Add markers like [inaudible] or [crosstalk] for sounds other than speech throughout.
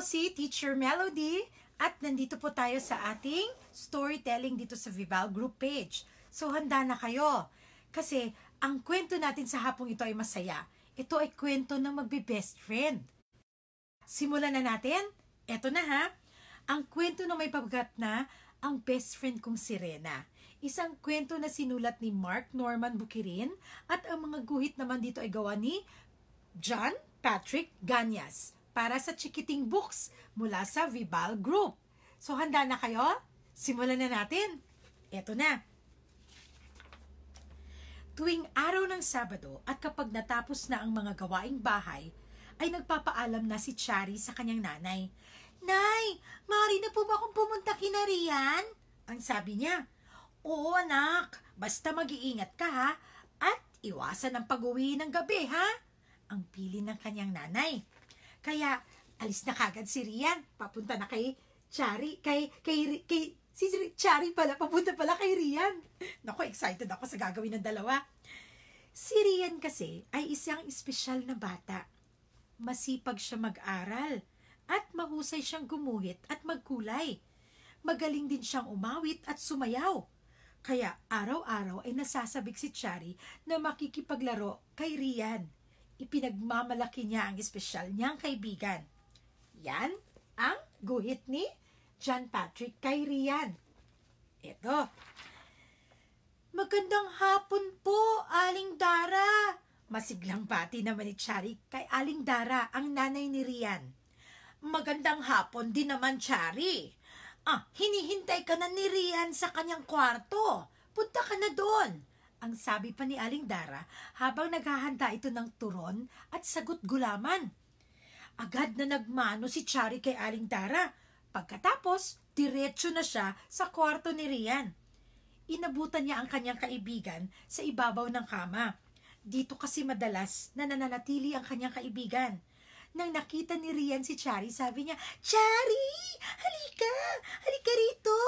si Teacher Melody at nandito po tayo sa ating storytelling dito sa Vival Group page. So handa na kayo kasi ang kwento natin sa hapong ito ay masaya. Ito ay kwento ng magbe-best friend. Simulan na natin. Ito na ha. Ang kwento na may pagkat na ang best friend kong si Rena. Isang kwento na sinulat ni Mark Norman Bukirin at ang mga guhit naman dito ay gawa ni John Patrick Ganyas para sa Chikiting Books mula sa Vibal Group. So handa na kayo? Simulan na natin. Ito na. Tuwing araw ng Sabado at kapag natapos na ang mga gawaing bahay, ay nagpapaalam na si Chari sa kanyang nanay. Nay, maaari na po ba akong pumunta kina Rian? Ang sabi niya. Oo anak, basta mag-iingat ka ha at iwasan ang pag-uwi ng gabi ha? Ang pili ng kanyang nanay. Kaya, alis na kagad si Rian. Papunta na kay Chari. Kay, kay, kay, si Chari pala. Papunta pala kay Rian. Nako, excited ako sa gagawin ng dalawa. Si Rian kasi ay isang espesyal na bata. Masipag siya mag-aral at mahusay siyang gumuhit at magkulay. Magaling din siyang umawit at sumayaw. Kaya araw-araw ay nasasabik si Chari na makikipaglaro kay Rian ipinagmamalaki niya ang espesyal niyang kaibigan. Yan ang guhit ni John Patrick kay Rian. Ito. Magandang hapon po, Aling Dara. Masiglang bati naman ni Chari kay Aling Dara, ang nanay ni Rian. Magandang hapon din naman, Chari. Ah, hinihintay ka na ni Rian sa kanyang kwarto. Punta ka na doon. Ang sabi pa ni Aling Dara habang naghahanda ito ng turon at sagot gulaman. Agad na nagmano si Chari kay Aling Dara. Pagkatapos, diretso na siya sa kwarto ni Rian. Inabutan niya ang kanyang kaibigan sa ibabaw ng kama. Dito kasi madalas na nananatili ang kanyang kaibigan. Nang nakita ni Rian si Chari, sabi niya, Chari! Halika! Halika rito!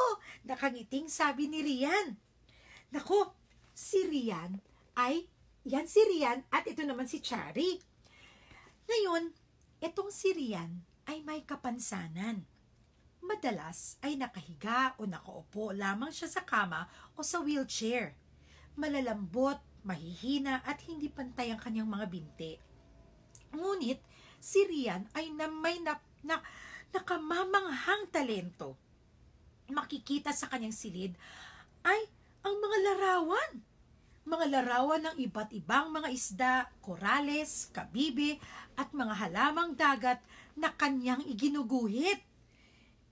Nakangiting sabi ni Rian. Nako, si Rian ay, yan si Rian at ito naman si Chari. Ngayon, itong si Rian ay may kapansanan. Madalas ay nakahiga o nakaupo lamang siya sa kama o sa wheelchair. Malalambot, mahihina at hindi pantay ang kanyang mga binti. Ngunit, si Rian ay na may na, na, nakamamanghang talento. Makikita sa kanyang silid ay ang mga larawan. Mga larawan ng iba't ibang mga isda, korales, kabibi, at mga halamang dagat na kanyang iginuguhit.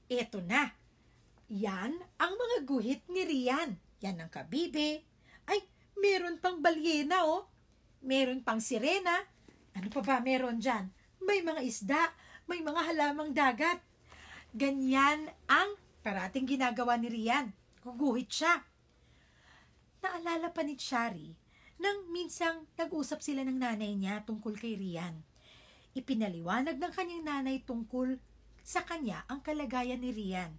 Ito na, yan ang mga guhit ni Rian. Yan ang kabibi. Ay, meron pang balyena oh. Meron pang sirena. Ano pa ba meron dyan? May mga isda, may mga halamang dagat. Ganyan ang parating ginagawa ni Rian. Guguhit siya naalala pa ni Chari nang minsang nag-usap sila ng nanay niya tungkol kay Rian. Ipinaliwanag ng kanyang nanay tungkol sa kanya ang kalagayan ni Rian.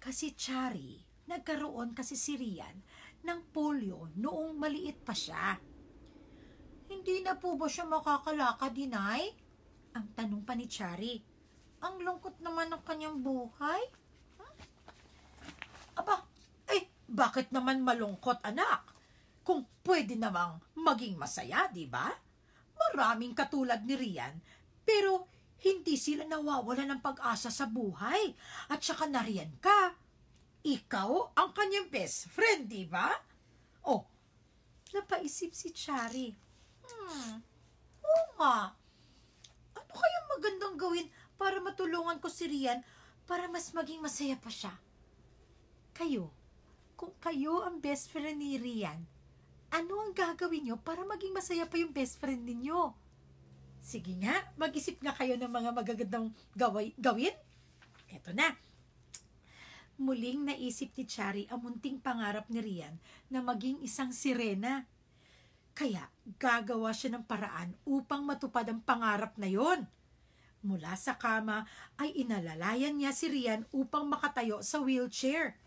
Kasi Chari, nagkaroon kasi si Rian ng polio noong maliit pa siya. Hindi na po ba siya makakalaka, Dinay? Ang tanong pa ni Chari. Ang lungkot naman ng kanyang buhay. Hmm? Aba, bakit naman malungkot, anak? Kung pwede namang maging masaya, di ba? Maraming katulad ni Rian, pero hindi sila nawawala ng pag-asa sa buhay. At saka na Rian ka. Ikaw ang kanyang best friend, di ba? Oh, napaisip si Chari. Hmm, oo nga. Ano kayang magandang gawin para matulungan ko si Rian para mas maging masaya pa siya? Kayo? Kung kayo ang best friend ni Rian, ano ang gagawin nyo para maging masaya pa yung best friend ninyo? Sige nga, mag-isip nga kayo ng mga magagandang gawi- gawin. Ito na. Muling naisip ni Chari ang munting pangarap ni Rian na maging isang sirena. Kaya gagawa siya ng paraan upang matupad ang pangarap na yon. Mula sa kama ay inalalayan niya si Rian upang makatayo sa wheelchair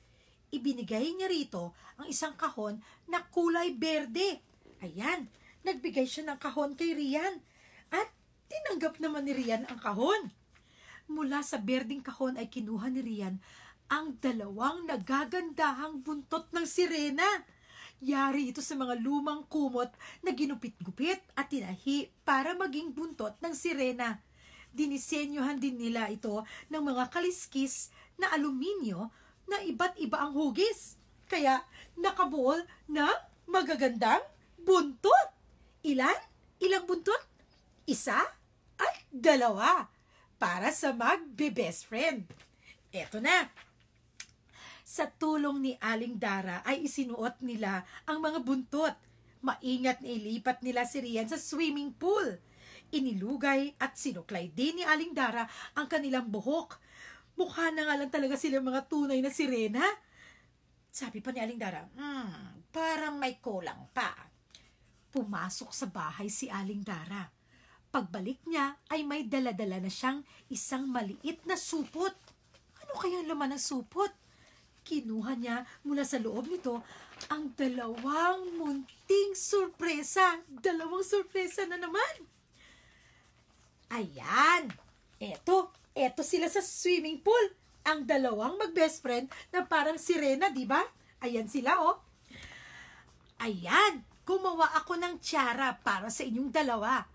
ibinigay niya rito ang isang kahon na kulay berde. Ayan, nagbigay siya ng kahon kay Rian. At tinanggap naman ni Rian ang kahon. Mula sa berding kahon ay kinuha ni Rian ang dalawang nagagandahang buntot ng sirena. Yari ito sa mga lumang kumot na ginupit-gupit at tinahi para maging buntot ng sirena. Dinisenyohan din nila ito ng mga kaliskis na aluminyo na iba't iba ang hugis. Kaya nakabuo ng magagandang buntot. Ilan? Ilang buntot? Isa at dalawa para sa magbe-best friend. Eto na. Sa tulong ni Aling Dara ay isinuot nila ang mga buntot. Maingat na ilipat nila si Rian sa swimming pool. Inilugay at sinuklay din ni Aling Dara ang kanilang buhok Mukha na nga lang talaga sila mga tunay na sirena. Sabi pa ni Aling Dara, hmm, parang may kulang pa. Pumasok sa bahay si Aling Dara. Pagbalik niya ay may daladala na siyang isang maliit na supot. Ano kaya laman ng supot? Kinuha niya mula sa loob nito ang dalawang munting sorpresa. Dalawang sorpresa na naman. Ayan! Eto, eto sila sa swimming pool. Ang dalawang mag-best friend na parang sirena, di ba? Ayan sila, oh. Ayan, gumawa ako ng tiara para sa inyong dalawa.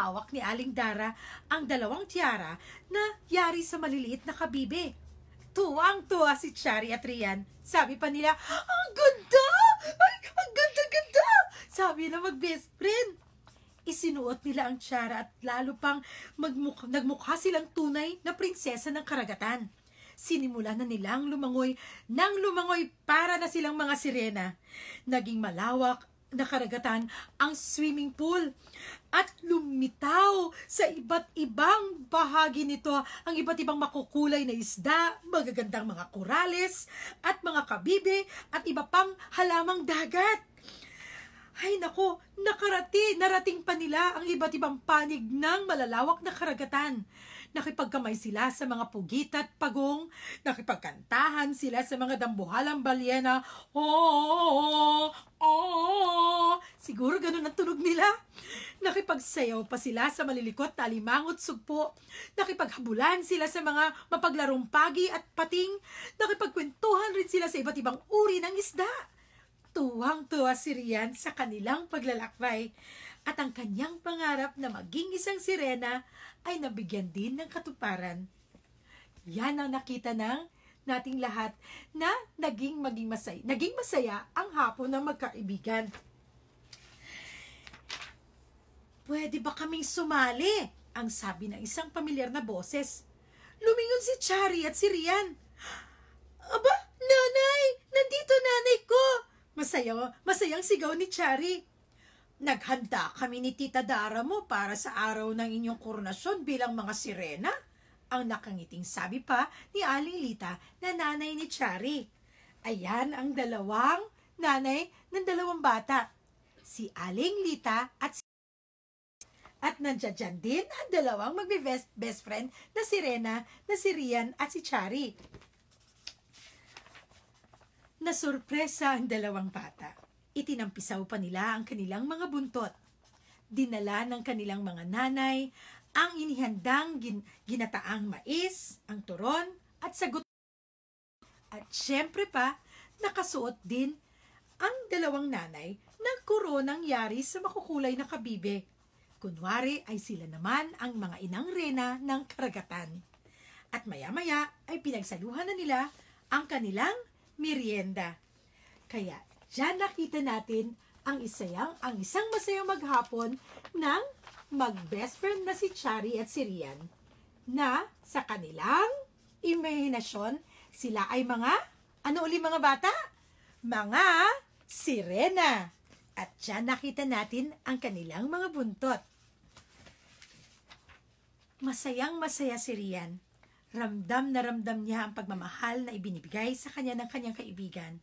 Hawak ni Aling Dara ang dalawang tiara na yari sa maliliit na kabibe. Tuwang-tuwa si Chari at Rian. Sabi pa nila, ah, ang ganda! Ay, ang ganda-ganda! Sabi na mag-best friend isinuot nila ang tsara at lalo pang magmuk- nagmukha silang tunay na prinsesa ng karagatan. Sinimula na nilang lumangoy nang lumangoy para na silang mga sirena. Naging malawak na karagatan ang swimming pool at lumitaw sa iba't ibang bahagi nito ang iba't ibang makukulay na isda, magagandang mga korales at mga kabibe at iba pang halamang dagat ay nako, nakarati, narating pa nila ang iba't ibang panig ng malalawak na karagatan. Nakipagkamay sila sa mga pugit at pagong, nakipagkantahan sila sa mga dambuhalang balyena. Oh, oh, oh, siguro ganun ang tunog nila. Nakipagsayaw pa sila sa malilikot na alimangot sugpo. Nakipaghabulan sila sa mga mapaglarong pagi at pating. Nakipagkwentuhan rin sila sa iba't ibang uri ng isda Tuwang-tuwa si Rian sa kanilang paglalakbay at ang kanyang pangarap na maging isang sirena ay nabigyan din ng katuparan. Yan ang nakita ng nating lahat na naging maging masaya, naging masaya ang hapon ng magkaibigan. Pwede ba kaming sumali? Ang sabi ng isang pamilyar na boses. Lumingon si Chari at si Rian. Aba, nanay! Nandito nanay ko! Masaya, masayang sigaw ni Chari. Naghanda kami ni Tita Dara mo para sa araw ng inyong koronasyon bilang mga sirena. Ang nakangiting sabi pa ni Aling Lita na nanay ni Chari. Ayan ang dalawang nanay ng dalawang bata. Si Aling Lita at si at nandiyan din ang dalawang magbe-best friend na sirena na si Rian at si Chari na sorpresa ang dalawang bata. Itinampisaw pa nila ang kanilang mga buntot. Dinala ng kanilang mga nanay ang inihandang gin- ginataang mais, ang turon, at sagot. At syempre pa, nakasuot din ang dalawang nanay ng koronang yari sa makukulay na kabibe. Kunwari ay sila naman ang mga inang rena ng karagatan. At maya-maya ay pinagsaluhan na nila ang kanilang merienda. Kaya dyan nakita natin ang isayang, ang isang masayang maghapon ng mag-best friend na si Chari at si Rian na sa kanilang imahinasyon sila ay mga, ano uli mga bata? Mga sirena. At dyan nakita natin ang kanilang mga buntot. Masayang masaya si Rian Ramdam na ramdam niya ang pagmamahal na ibinibigay sa kanya ng kanyang kaibigan.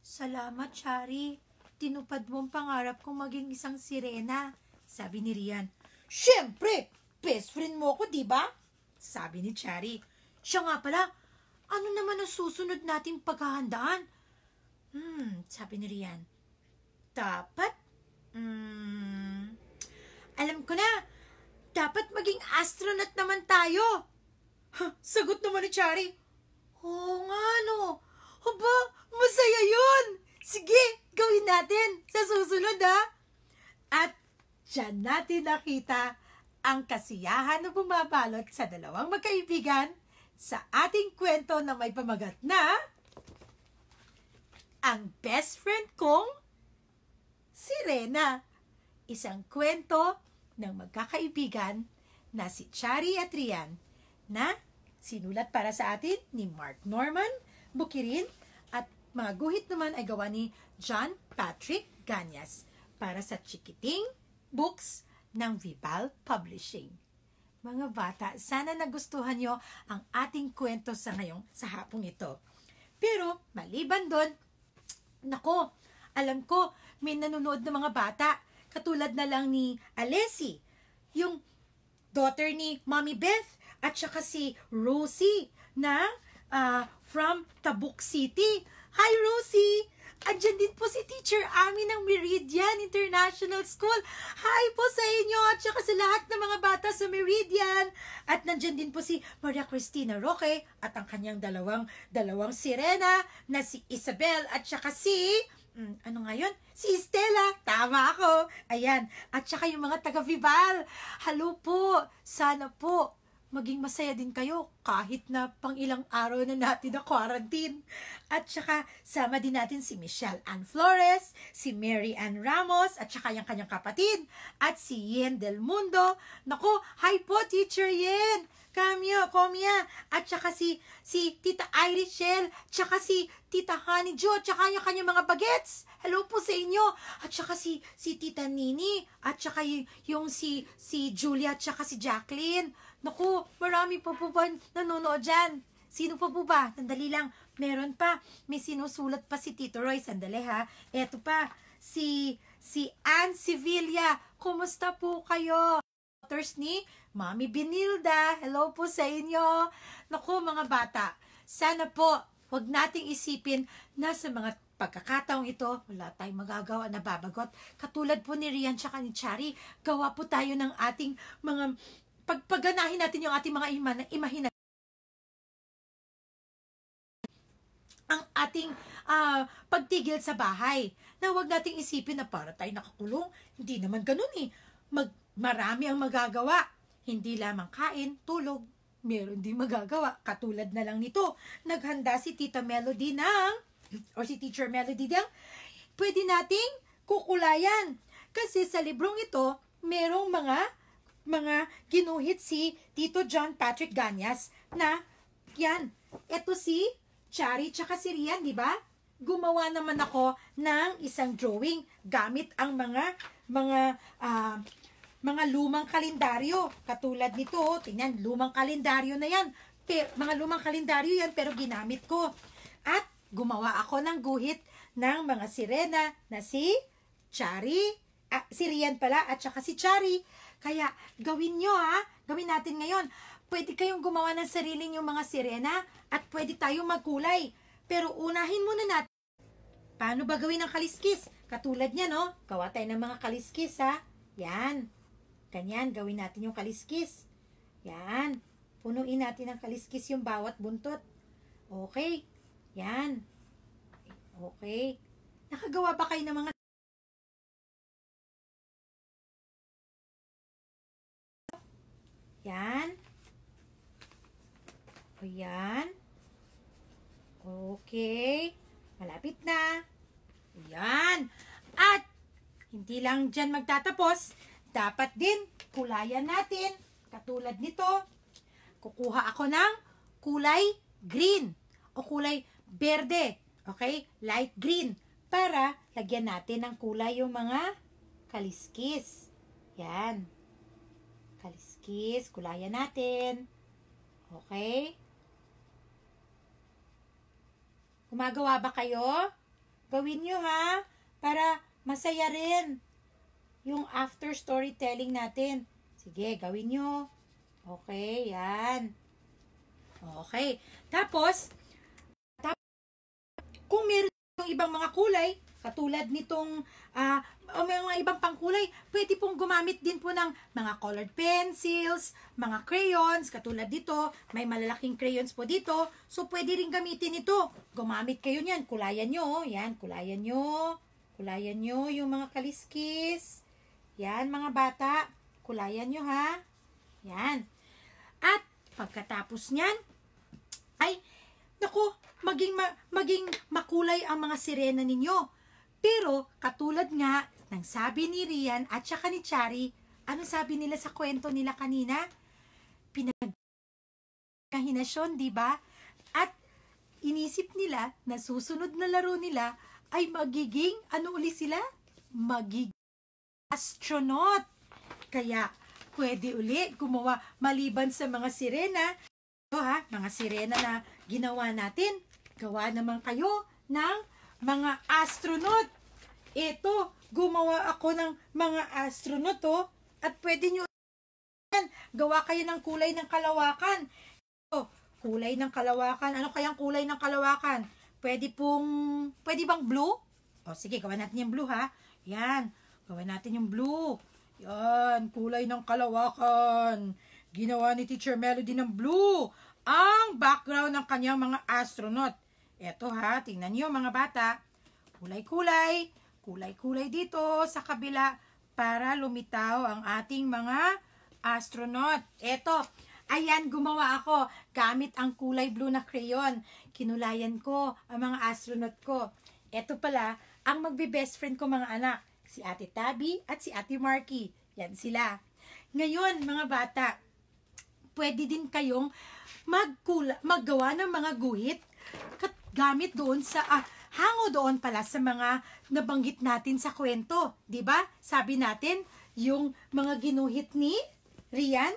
Salamat, Chari. Tinupad mo ang pangarap kong maging isang sirena, sabi ni Rian. Siyempre! Best friend mo ako, di ba? Sabi ni Chari. Siya nga pala, ano naman ang susunod nating paghahandaan? Hmm, sabi ni Rian. Dapat? Hmm, alam ko na, dapat maging astronaut naman tayo. Ha, sagot naman ni Chari. Oo nga, no. Aba, masaya yun. Sige, gawin natin sa susunod, ha? At dyan natin nakita ang kasiyahan na bumabalot sa dalawang magkaibigan sa ating kwento na may pamagat na Ang Best Friend Kong Sirena. Isang kwento ng magkakaibigan na si Chari at Rian na sinulat para sa atin ni Mark Norman, Bukirin, at mga guhit naman ay gawa ni John Patrick Ganyas para sa Chikiting Books ng Vival Publishing. Mga bata, sana nagustuhan nyo ang ating kwento sa ngayong sa hapong ito. Pero maliban doon, nako, alam ko may nanonood ng mga bata katulad na lang ni Alessi, yung daughter ni Mommy Beth at saka si Rosie na uh, from Tabuk City. Hi Rosie! Andiyan din po si Teacher Ami ng Meridian International School. Hi po sa inyo at saka sa lahat ng mga bata sa Meridian. At nandiyan din po si Maria Cristina Roque at ang kanyang dalawang, dalawang sirena na si Isabel at saka si... Mm, ano nga yun? Si Stella. Tama ako. Ayan. At saka yung mga taga-Vival. Hello po. Sana po maging masaya din kayo kahit na pang ilang araw na natin na quarantine. At saka sama din natin si Michelle Ann Flores, si Mary Ann Ramos, at saka yung kanyang kapatid, at si Yen Del Mundo. Naku, hi po Teacher Yen! Kamyo, Komya, at saka si, si Tita Iris Shell, tsaka si Tita Honey at tsaka yung kanyang mga bagets. Hello po sa inyo. At saka si, si Tita Nini, at saka yung, si, si Julia, at tsaka si Jacqueline. Naku, marami pa po ba nanonood dyan? Sino pa po ba? Sandali lang. Meron pa. May sinusulat pa si Tito Roy. Sandali ha. Eto pa. Si, si Ann Sevilla. Kumusta po kayo? Daughters ni Mami Binilda. Hello po sa inyo. Naku mga bata. Sana po, huwag nating isipin na sa mga pagkakataong ito, wala tayong magagawa na babagot. Katulad po ni Rian tsaka ni Chari, gawa po tayo ng ating mga pagpaganahin natin yung ating mga iman, imahina ang ating uh, pagtigil sa bahay. Na huwag nating isipin na para tayo nakakulong. Hindi naman ganun eh. Mag, marami ang magagawa. Hindi lamang kain, tulog. Meron din magagawa. Katulad na lang nito. Naghanda si Tita Melody ng, or si Teacher Melody ng, pwede nating kukulayan. Kasi sa librong ito, merong mga mga ginuhit si Tito John Patrick Ganyas na yan, eto si Chari tsaka si Rian, di ba? Gumawa naman ako ng isang drawing gamit ang mga mga uh, mga lumang kalendaryo. Katulad nito, tingnan, lumang kalendaryo na yan. Pero, mga lumang kalendaryo yan pero ginamit ko. At gumawa ako ng guhit ng mga sirena na si Chari, uh, si Rian pala, at saka si Chari. Kaya, gawin nyo ha, gawin natin ngayon. Pwede kayong gumawa ng sarili nyo mga sirena at pwede tayong magkulay. Pero unahin muna natin, paano ba gawin ang kaliskis? Katulad niya, no? Gawa tayo ng mga kaliskis, ha? Yan. Ganyan, gawin natin yung kaliskis. Yan. Punuin natin ng kaliskis yung bawat buntot. Okay. Yan. Okay. Nakagawa ba kayo ng mga Yan. O yan. Okay. Malapit na. Yan. At hindi lang dyan magtatapos. Dapat din kulayan natin. Katulad nito. Kukuha ako ng kulay green o kulay berde. Okay? Light green. Para lagyan natin ng kulay yung mga kaliskis. Yan kiss, kulayan natin. Okay? Gumagawa ba kayo? Gawin nyo ha, para masaya rin yung after storytelling natin. Sige, gawin nyo. Okay, yan. Okay. Tapos, tapos kung meron yung ibang mga kulay, Katulad nitong uh, o may mga ibang pangkulay, pwede pong gumamit din po ng mga colored pencils, mga crayons, katulad dito, may malalaking crayons po dito. So, pwede rin gamitin ito. Gumamit kayo niyan, kulayan nyo, oh. yan, kulayan nyo, kulayan nyo yung mga kaliskis. Yan, mga bata, kulayan nyo ha. Yan. At, pagkatapos niyan, ay, naku, maging, ma maging makulay ang mga sirena ninyo pero katulad nga ng sabi ni Rian at saka ni Chari, ano sabi nila sa kwento nila kanina? Pinagkahinasyon, di ba? At inisip nila na susunod na laro nila ay magiging, ano uli sila? Magiging astronaut. Kaya, pwede uli gumawa maliban sa mga sirena. So, ha, mga sirena na ginawa natin, gawa naman kayo ng mga astronaut. Ito, gumawa ako ng mga astronaut oh, at pwede nyo gawa kayo ng kulay ng kalawakan. Ito, kulay ng kalawakan. Ano kayang kulay ng kalawakan? Pwede pong, pwede bang blue? O sige, gawa natin yung blue ha. Yan, gawa natin yung blue. Yan, kulay ng kalawakan. Ginawa ni Teacher Melody ng blue ang background ng kanyang mga astronaut. Eto ha, tingnan nyo mga bata. Kulay-kulay, kulay-kulay dito sa kabila para lumitaw ang ating mga astronaut. Eto, ayan, gumawa ako gamit ang kulay blue na crayon. Kinulayan ko ang mga astronaut ko. Eto pala, ang magbe-best friend ko mga anak, si Ate Tabi at si Ate Marky. Yan sila. Ngayon, mga bata, pwede din kayong magkula, maggawa ng mga guhit. Kat gamit doon sa ah, hango doon pala sa mga nabanggit natin sa kwento, 'di ba? Sabi natin, yung mga ginuhit ni Rian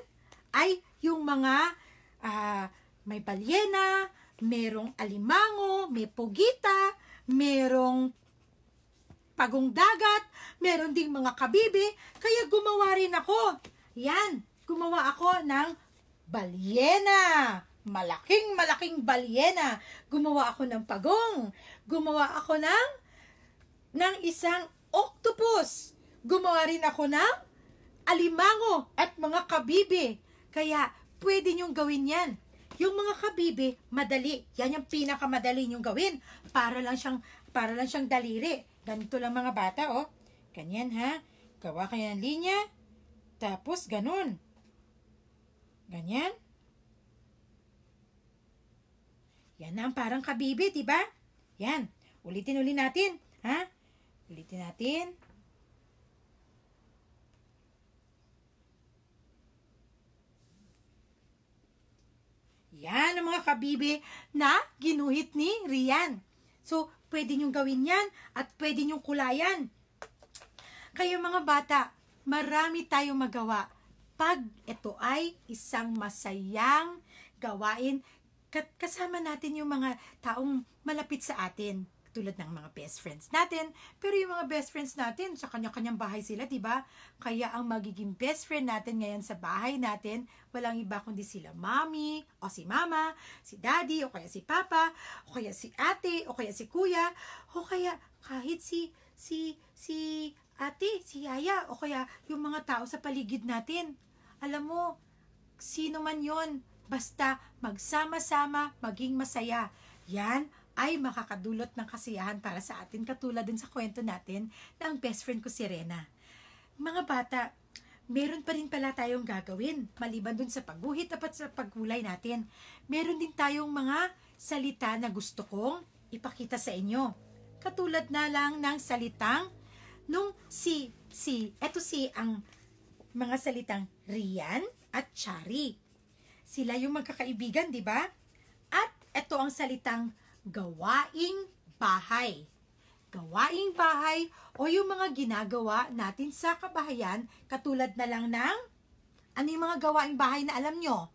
ay yung mga uh, may balyena, merong alimango, may pugita, merong pagong dagat, meron ding mga kabibi, kaya gumawa rin ako. Yan, gumawa ako ng balyena malaking malaking balyena. Gumawa ako ng pagong. Gumawa ako ng ng isang octopus. Gumawa rin ako ng alimango at mga kabibi. Kaya pwede niyong gawin yan. Yung mga kabibi, madali. Yan yung pinakamadali niyong gawin. Para lang siyang, para lang siyang daliri. Ganito lang mga bata, oh. Ganyan, ha? Gawa kayo ng linya. Tapos, ganun. Ganyan. Yan na ang parang kabibi, di ba? Yan. Ulitin ulit natin. Ha? Ulitin natin. Yan ang mga kabibi na ginuhit ni Rian. So, pwede nyong gawin yan at pwede nyong kulayan. Kayo mga bata, marami tayong magawa pag ito ay isang masayang gawain kasama natin yung mga taong malapit sa atin tulad ng mga best friends natin. Pero yung mga best friends natin, sa kanya-kanyang bahay sila, di ba? Kaya ang magiging best friend natin ngayon sa bahay natin, walang iba kundi sila mommy, o si mama, si daddy, o kaya si papa, o kaya si ate, o kaya si kuya, o kaya kahit si, si, si ate, si yaya, o kaya yung mga tao sa paligid natin. Alam mo, sino man yon Basta magsama-sama, maging masaya. Yan ay makakadulot ng kasiyahan para sa atin katulad din sa kwento natin na ang best friend ko si Rena. Mga bata, meron pa rin pala tayong gagawin. Maliban dun sa pagguhit at sa pagkulay natin, meron din tayong mga salita na gusto kong ipakita sa inyo. Katulad na lang ng salitang nung si, si, eto si ang mga salitang Rian at Chari. Sila yung magkakaibigan, di ba? At ito ang salitang gawaing bahay. Gawaing bahay o yung mga ginagawa natin sa kabahayan katulad na lang ng ano yung mga gawaing bahay na alam nyo?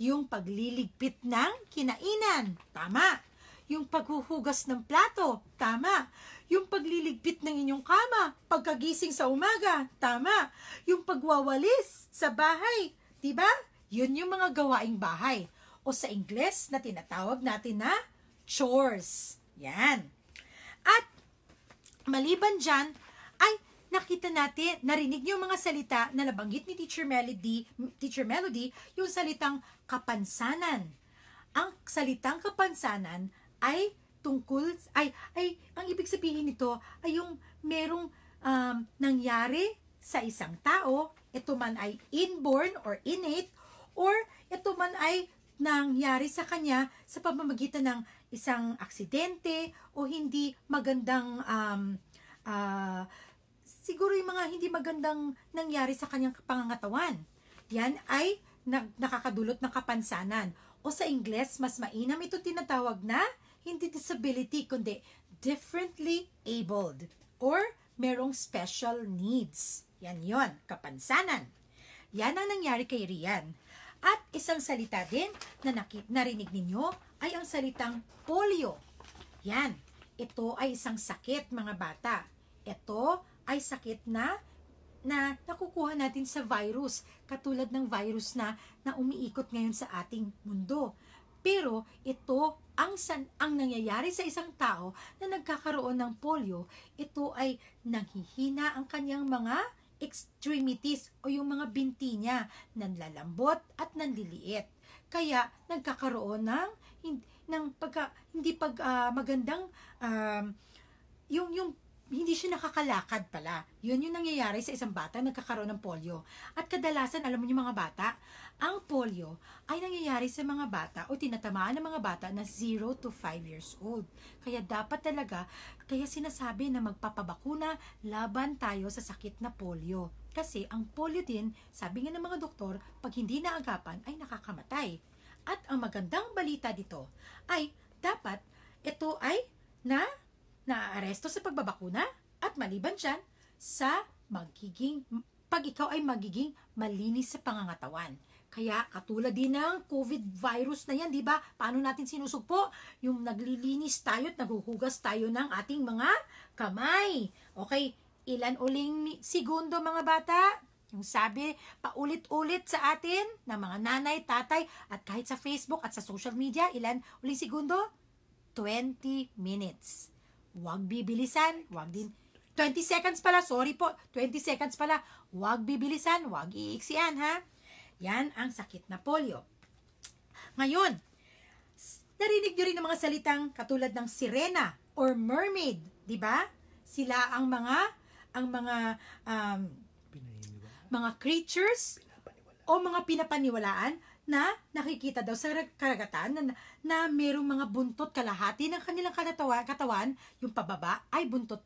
Yung pagliligpit ng kinainan. Tama. Yung paghuhugas ng plato. Tama. Yung pagliligpit ng inyong kama. Pagkagising sa umaga. Tama. Yung pagwawalis sa bahay. Diba? Yun yung mga gawaing bahay. O sa Ingles na tinatawag natin na chores. Yan. At maliban dyan, ay nakita natin, narinig niyo mga salita na nabanggit ni Teacher Melody, Teacher Melody yung salitang kapansanan. Ang salitang kapansanan ay tungkol ay ay ang ibig sabihin nito ay yung merong um, nangyari sa isang tao ito man ay inborn or innate or ito man ay nangyari sa kanya sa pamamagitan ng isang aksidente o hindi magandang um, uh, siguro yung mga hindi magandang nangyari sa kanyang pangangatawan. Yan ay nakakadulot ng kapansanan. O sa Ingles, mas mainam ito tinatawag na hindi disability, kundi differently abled or merong special needs. Yan yon kapansanan. Yan ang nangyari kay Rian. At isang salita din na narinig ninyo ay ang salitang polio. Yan, ito ay isang sakit mga bata. Ito ay sakit na na nakukuha natin sa virus, katulad ng virus na, na umiikot ngayon sa ating mundo. Pero ito ang san, ang nangyayari sa isang tao na nagkakaroon ng polio, ito ay nanghihina ang kanyang mga extremities o yung mga binti niya, nanlalambot at nanliliit. Kaya nagkakaroon ng ng pagka, hindi pag uh, magandang uh, yung yung hindi siya nakakalakad pala. Yun yung nangyayari sa isang bata nagkakaroon ng polio. At kadalasan, alam mo yung mga bata, ang polio ay nangyayari sa mga bata o tinatamaan ng mga bata na 0 to 5 years old. Kaya dapat talaga, kaya sinasabi na magpapabakuna laban tayo sa sakit na polio. Kasi ang polio din, sabi nga ng mga doktor, pag hindi naagapan ay nakakamatay. At ang magandang balita dito ay dapat ito ay na naaaresto sa pagbabakuna at maliban dyan sa magiging pag ikaw ay magiging malinis sa pangangatawan. Kaya katulad din ng COVID virus na yan, di ba? Paano natin sinusugpo? Yung naglilinis tayo at naghuhugas tayo ng ating mga kamay. Okay, ilan uling segundo mga bata? Yung sabi, paulit-ulit sa atin ng mga nanay, tatay, at kahit sa Facebook at sa social media, ilan uling segundo? 20 minutes. Huwag bibilisan. Huwag din. 20 seconds pala. Sorry po. 20 seconds pala. Huwag bibilisan. Huwag iiksian ha. Yan ang sakit na polio. Ngayon, narinig nyo rin ng mga salitang katulad ng sirena or mermaid. di ba? Sila ang mga ang mga um, mga creatures o mga pinapaniwalaan na nakikita daw sa karagatan na, na merong mga buntot kalahati ng kanilang katawan, katawan, yung pababa ay buntot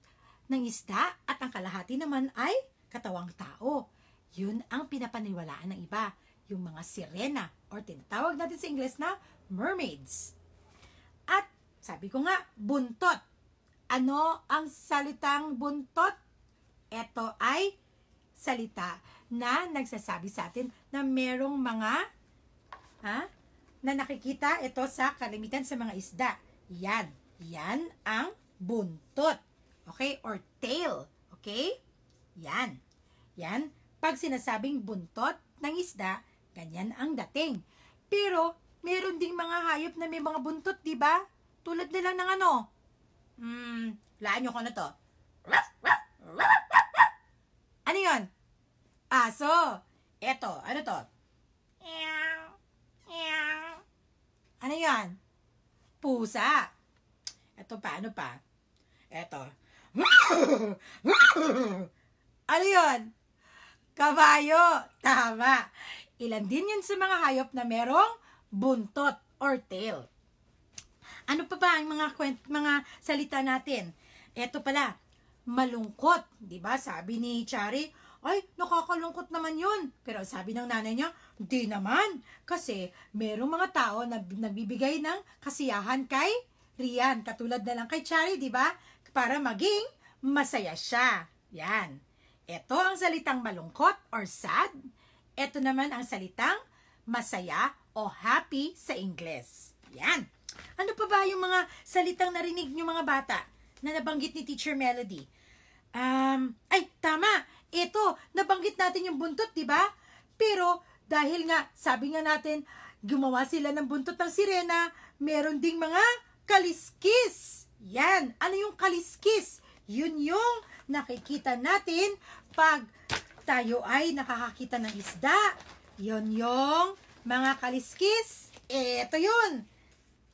ng isda at ang kalahati naman ay katawang tao. Yun ang pinapaniwalaan ng iba, yung mga sirena or tinatawag natin sa Ingles na mermaids. At sabi ko nga, buntot. Ano ang salitang buntot? Ito ay salita na nagsasabi sa atin na merong mga ha? Na nakikita ito sa kalimitan sa mga isda. Yan. Yan ang buntot. Okay? Or tail. Okay? Yan. Yan. Pag sinasabing buntot ng isda, ganyan ang dating. Pero, meron ding mga hayop na may mga buntot, di ba? Tulad nila ng ano? Hmm, laan nyo ko ano na to. Ano yon? Aso. Eto, ano to? Meow. Ano yan? Pusa. Ito pa, ano pa? Ito. ano yun? Kabayo. Tama. Ilan din yun sa mga hayop na merong buntot or tail. Ano pa ba ang mga kwent, mga salita natin? Ito pala, malungkot, 'di ba? Sabi ni Chari, ay nakakalungkot naman 'yun. Pero sabi ng nanay niya, Di naman, kasi merong mga tao na nagbibigay ng kasiyahan kay Rian. Katulad na lang kay Chari, di ba? Para maging masaya siya. Yan. Ito ang salitang malungkot or sad. Ito naman ang salitang masaya o happy sa Ingles. Yan. Ano pa ba yung mga salitang narinig nyo mga bata na nabanggit ni Teacher Melody? Um, ay, tama. Ito, nabanggit natin yung buntot, di ba? Pero dahil nga, sabi nga natin, gumawa sila ng buntot ng sirena, meron ding mga kaliskis. Yan, ano yung kaliskis? Yun yung nakikita natin pag tayo ay nakakakita ng isda. Yun yung mga kaliskis. Ito yun.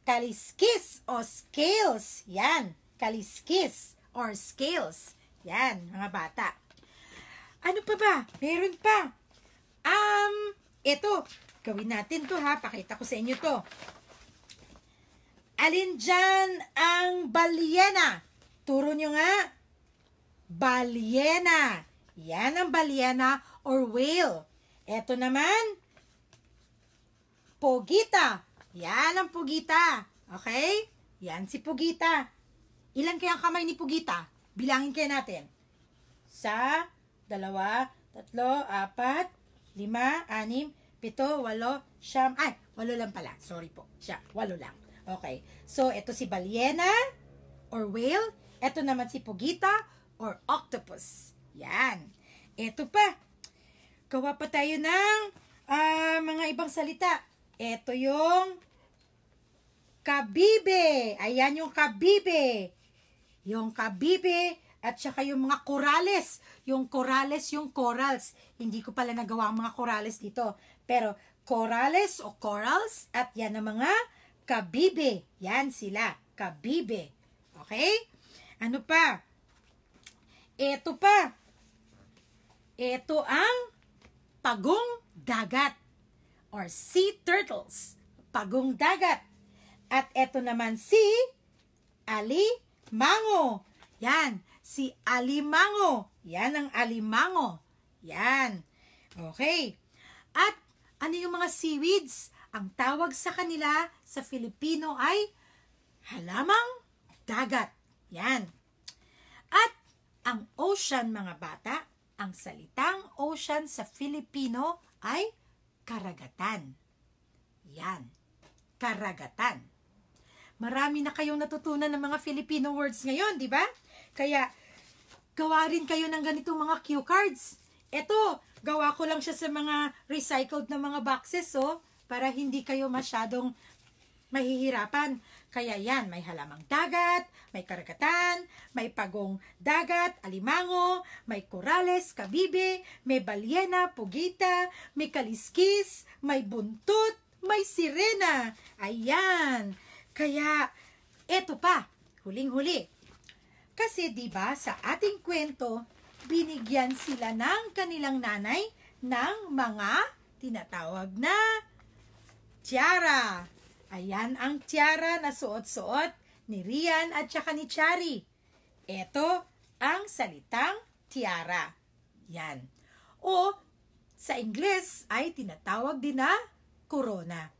Kaliskis o scales. Yan, kaliskis or scales. Yan, mga bata. Ano pa ba? Meron pa. Um, ito, gawin natin to ha. Pakita ko sa inyo to. Alin dyan ang balyena? Turo nyo nga. Balyena. Yan ang balyena or whale. Ito naman, pugita. Yan ang pugita. Okay? Yan si pugita. Ilan kaya ang kamay ni pugita? Bilangin kaya natin. Sa, dalawa, tatlo, apat, lima, anim, pito, walo, siyam, ay, walo lang pala. Sorry po. Siya, walo lang. Okay. So, ito si balyena or whale. Ito naman si pugita or octopus. Yan. Ito pa. Gawa pa tayo ng uh, mga ibang salita. Ito yung kabibe. Ayan yung kabibe. Yung kabibe at saka yung mga corales. Yung corales, yung corals. Hindi ko pala nagawa ang mga corales dito. Pero corales o corals at yan ang mga kabibe. Yan sila, kabibe. Okay? Ano pa? Ito pa. Ito ang pagong dagat or sea turtles. Pagong dagat. At ito naman si alimango. Yan si alimango. Yan ang alimango. Yan. Okay. At ano yung mga seaweeds? Ang tawag sa kanila sa Filipino ay halamang dagat. Yan. At ang ocean mga bata, ang salitang ocean sa Filipino ay karagatan. Yan. Karagatan. Marami na kayong natutunan ng mga Filipino words ngayon, di ba? Kaya gawa rin kayo ng ganitong mga cue cards. Ito, gawa ko lang siya sa mga recycled na mga boxes, oh, para hindi kayo masyadong mahihirapan. Kaya yan, may halamang dagat, may karagatan, may pagong dagat, alimango, may korales, kabibe, may balyena, pugita, may kaliskis, may buntot, may sirena. Ayan. Kaya, eto pa, huling-huli kasi 'di ba sa ating kwento, binigyan sila ng kanilang nanay ng mga tinatawag na tiara. Ayan ang tiara na suot-suot ni Rian at saka ni Chari. Ito ang salitang tiara. Yan. O sa Ingles ay tinatawag din na corona.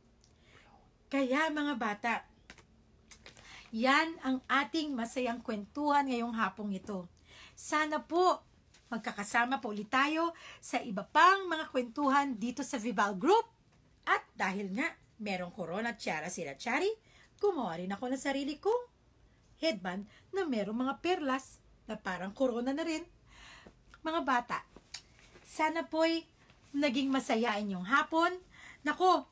Kaya mga bata, yan ang ating masayang kwentuhan ngayong hapong ito. Sana po magkakasama po ulit tayo sa iba pang mga kwentuhan dito sa Vival Group. At dahil nga merong corona tiara sila chari, gumawa rin ako ng sarili kong headband na merong mga perlas na parang corona na rin. Mga bata, sana po'y naging masaya inyong hapon. Nako,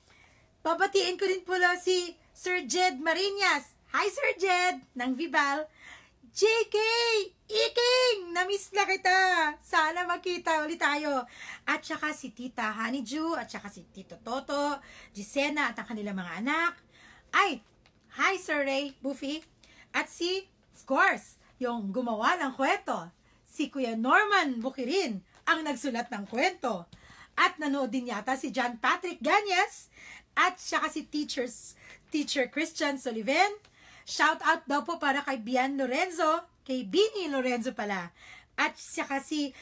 babatiin ko rin po si Sir Jed Marinas Hi Sir Jed ng Vival. JK, Iking, namiss na kita. Sana makita ulit tayo. At saka si Tita Honeydew, at saka si Tito Toto, Gisena at ang kanilang mga anak. Ay, hi Sir Ray, Buffy. At si, of course, yung gumawa ng kwento, si Kuya Norman Bukirin, ang nagsulat ng kwento. At nanood din yata si John Patrick Ganyas at saka si teachers, Teacher Christian Sullivan Shout out daw po para kay Bian Lorenzo, kay Bini Lorenzo pala. At siya kasi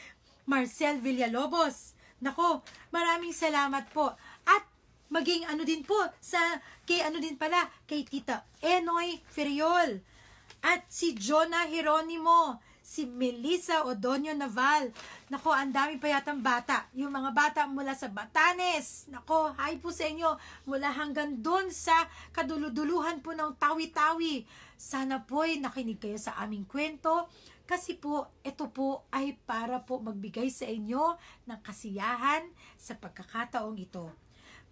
Marcel Villalobos. Nako, maraming salamat po. At maging ano din po sa kay ano din pala kay Tita Enoy Feriol at si Jonah Heronimo si Melissa Odonio Naval. Nako, ang dami pa yatang bata. Yung mga bata mula sa Batanes. Nako, hi po sa inyo mula hanggang doon sa kaduluduluhan po ng tawi-tawi. Sana po'y nakinig kayo sa aming kwento kasi po ito po ay para po magbigay sa inyo ng kasiyahan sa pagkakataong ito.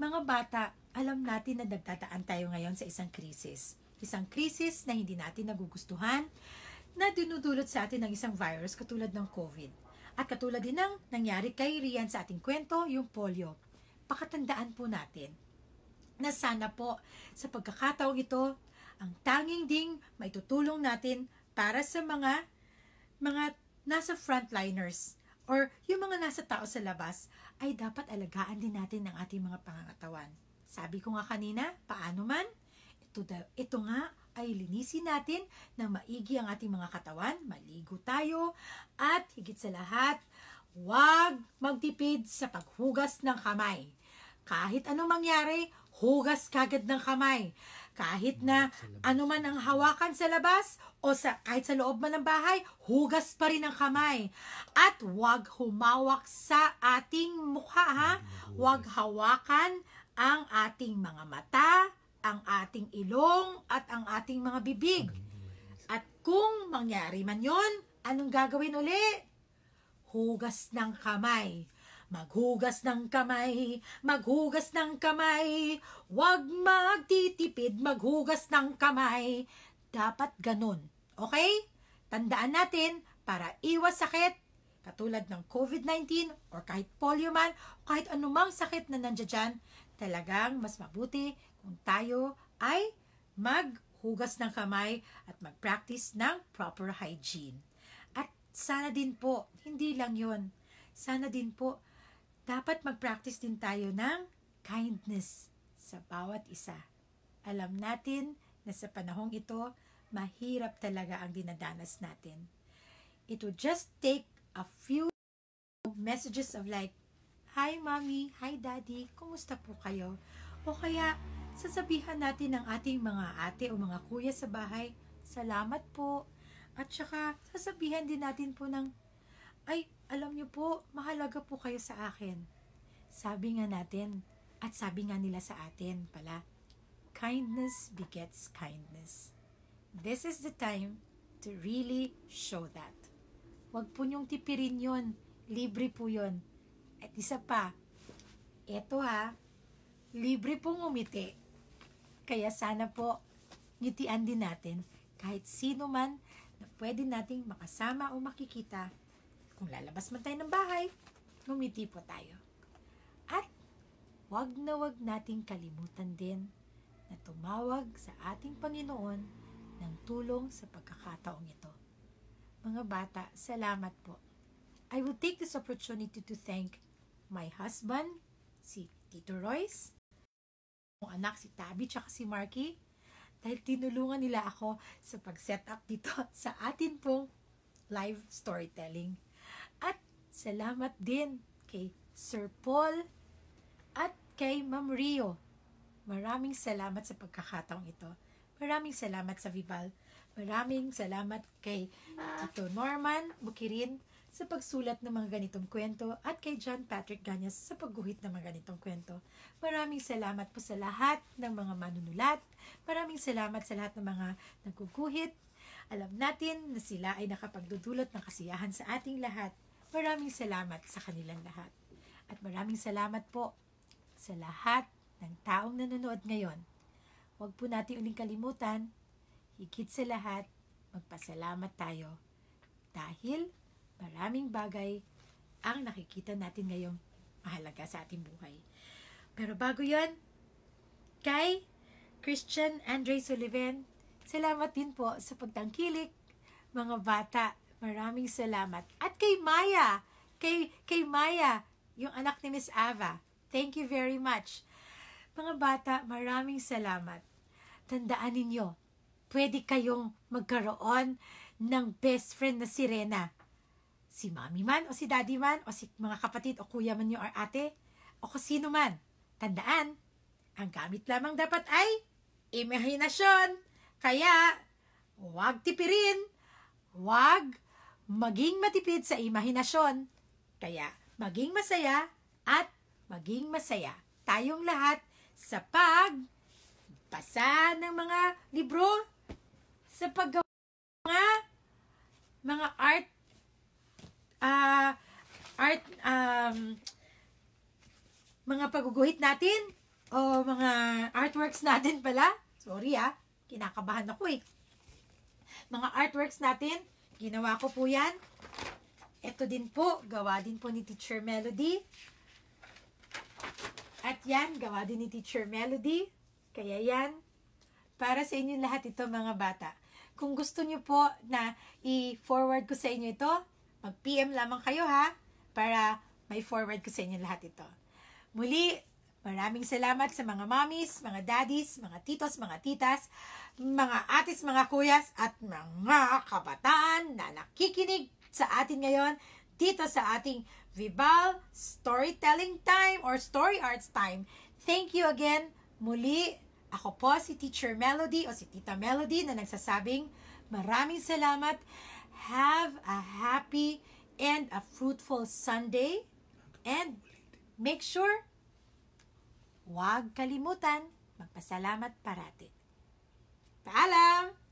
Mga bata, alam natin na nagtataan tayo ngayon sa isang krisis. Isang krisis na hindi natin nagugustuhan, na dinudulot sa atin ng isang virus katulad ng COVID. At katulad din ng nangyari kay Rian sa ating kwento, yung polio. Pakatandaan po natin na sana po sa pagkakataong ito, ang tanging ding maitutulong natin para sa mga mga nasa frontliners or yung mga nasa tao sa labas ay dapat alagaan din natin ng ating mga pangangatawan. Sabi ko nga kanina, paano man, ito, da, ito nga ay linisin natin ng maigi ang ating mga katawan, maligo tayo, at higit sa lahat, huwag magtipid sa paghugas ng kamay. Kahit ano mangyari, hugas kagad ng kamay. Kahit na anuman ang hawakan sa labas o sa, kahit sa loob man ng bahay, hugas pa rin ang kamay. At huwag humawak sa ating mukha, ha? Huwag hawakan ang ating mga mata, ang ating ilong at ang ating mga bibig. At kung mangyari man yon, anong gagawin uli? Hugas ng kamay. Maghugas ng kamay, maghugas ng kamay, huwag magtitipid, maghugas ng kamay. Dapat ganun, okay? Tandaan natin para iwas sakit, katulad ng COVID-19 or kahit polio man, kahit anumang sakit na nandiyan talagang mas mabuti kung tayo ay maghugas ng kamay at mag-practice ng proper hygiene. At sana din po, hindi lang yon. Sana din po, dapat mag-practice din tayo ng kindness sa bawat isa. Alam natin na sa panahong ito, mahirap talaga ang dinadanas natin. It would just take a few messages of like, Hi mommy, hi daddy, kumusta po kayo? O kaya, sasabihan natin ng ating mga ate o mga kuya sa bahay, salamat po. At saka, sasabihan din natin po ng, ay, alam niyo po, mahalaga po kayo sa akin. Sabi nga natin, at sabi nga nila sa atin pala, kindness begets kindness. This is the time to really show that. Huwag po niyong tipirin yon. Libre po yon. At isa pa, eto ha, libre pong umiti. Kaya sana po, ngitian din natin kahit sino man na pwede nating makasama o makikita. Kung lalabas man tayo ng bahay, ngumiti po tayo. At wag na wag nating kalimutan din na tumawag sa ating Panginoon ng tulong sa pagkakataong ito. Mga bata, salamat po. I will take this opportunity to thank my husband, si Tito Royce, kong anak, si Tabby, tsaka si Marky, dahil tinulungan nila ako sa pag-set up dito [laughs] sa atin pong live storytelling. At salamat din kay Sir Paul at kay Ma'am Rio. Maraming salamat sa pagkakataong ito. Maraming salamat sa Vival. Maraming salamat kay Tito Norman Bukirin sa pagsulat ng mga ganitong kwento at kay John Patrick Ganyas sa pagguhit ng mga ganitong kwento. Maraming salamat po sa lahat ng mga manunulat. Maraming salamat sa lahat ng mga nagkukuhit. Alam natin na sila ay nakapagdudulot ng kasiyahan sa ating lahat. Maraming salamat sa kanilang lahat. At maraming salamat po sa lahat ng taong nanonood ngayon. Huwag po natin uling kalimutan, higit sa lahat, magpasalamat tayo. Dahil Maraming bagay ang nakikita natin ngayon mahalaga sa ating buhay. Pero bago yon, kay Christian Andre Sullivan, salamat din po sa pagtangkilik, mga bata. Maraming salamat. At kay Maya, kay, kay Maya, yung anak ni Miss Ava. Thank you very much. Mga bata, maraming salamat. Tandaan ninyo, pwede kayong magkaroon ng best friend na sirena si mommy man o si daddy man o si mga kapatid o kuya man nyo or ate o kung sino man. Tandaan, ang gamit lamang dapat ay imahinasyon. Kaya, huwag tipirin. Huwag maging matipid sa imahinasyon. Kaya, maging masaya at maging masaya tayong lahat sa pagbasa ng mga libro, sa paggawa ng mga, mga art uh, art, um, mga paguguhit natin o mga artworks natin pala. Sorry ah, kinakabahan ako eh. Mga artworks natin, ginawa ko po yan. Ito din po, gawa din po ni Teacher Melody. At yan, gawa din ni Teacher Melody. Kaya yan, para sa inyo lahat ito mga bata. Kung gusto nyo po na i-forward ko sa inyo ito, Mag-PM lamang kayo ha para may forward ko sa inyo lahat ito. Muli, maraming salamat sa mga mommies, mga daddies, mga titos, mga titas, mga atis, mga kuyas, at mga kabataan na nakikinig sa atin ngayon dito sa ating Vival Storytelling Time or Story Arts Time. Thank you again. Muli, ako po si Teacher Melody o si Tita Melody na nagsasabing maraming salamat. Have a happy and a fruitful Sunday. And make sure, huwag kalimutan, magpasalamat parati. Paalam!